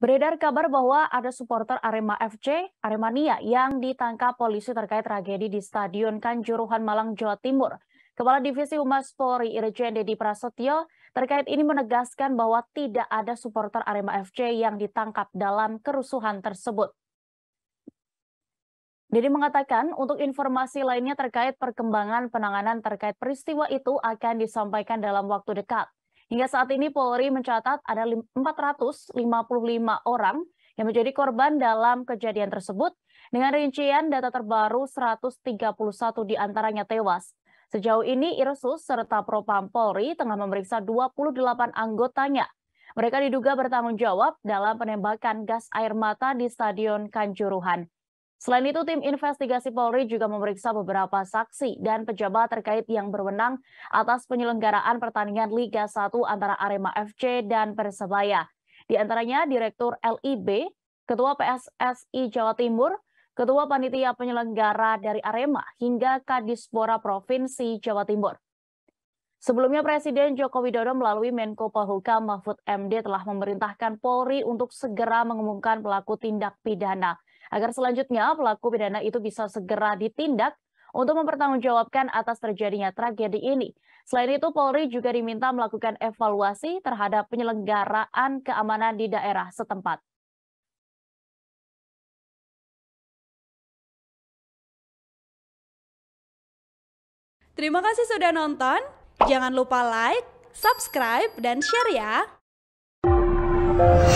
Beredar kabar bahwa ada supporter Arema FC, Aremania, yang ditangkap polisi terkait tragedi di Stadion Kanjuruhan Malang, Jawa Timur. Kepala Divisi Humas Polri Irjen Dedi Prasetyo terkait ini menegaskan bahwa tidak ada supporter Arema FC yang ditangkap dalam kerusuhan tersebut. Dedi mengatakan untuk informasi lainnya terkait perkembangan penanganan terkait peristiwa itu akan disampaikan dalam waktu dekat. Hingga saat ini Polri mencatat ada 455 orang yang menjadi korban dalam kejadian tersebut. Dengan rincian data terbaru 131 diantaranya tewas. Sejauh ini Irsus serta Propam Polri tengah memeriksa 28 anggotanya. Mereka diduga bertanggung jawab dalam penembakan gas air mata di Stadion Kanjuruhan. Selain itu, tim investigasi Polri juga memeriksa beberapa saksi dan pejabat terkait yang berwenang atas penyelenggaraan pertandingan Liga 1 antara Arema FC dan Persebaya. Di antaranya Direktur LIB, Ketua PSSI Jawa Timur, Ketua Panitia Penyelenggara dari Arema, hingga Kadispora Provinsi Jawa Timur. Sebelumnya Presiden Joko Widodo melalui Menko Polhukam Mahfud MD telah memerintahkan Polri untuk segera mengumumkan pelaku tindak pidana agar selanjutnya pelaku pidana itu bisa segera ditindak untuk mempertanggungjawabkan atas terjadinya tragedi ini. Selain itu, Polri juga diminta melakukan evaluasi terhadap penyelenggaraan keamanan di daerah setempat. Terima kasih sudah nonton. Jangan lupa like, subscribe, dan share ya.